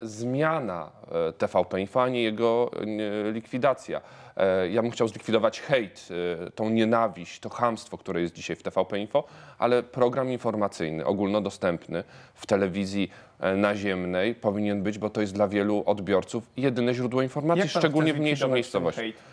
zmiana e, TVP Info, a nie jego likwidacja. E, ja bym chciał zlikwidować hejt, e, tą nienawiść, to hamstwo, które jest dzisiaj w TVP Info, ale program informacyjny, ogólnodostępny w telewizji naziemnej powinien być, bo to jest dla wielu odbiorców jedyne źródło informacji, szczególnie w mniejszych miejscowościach.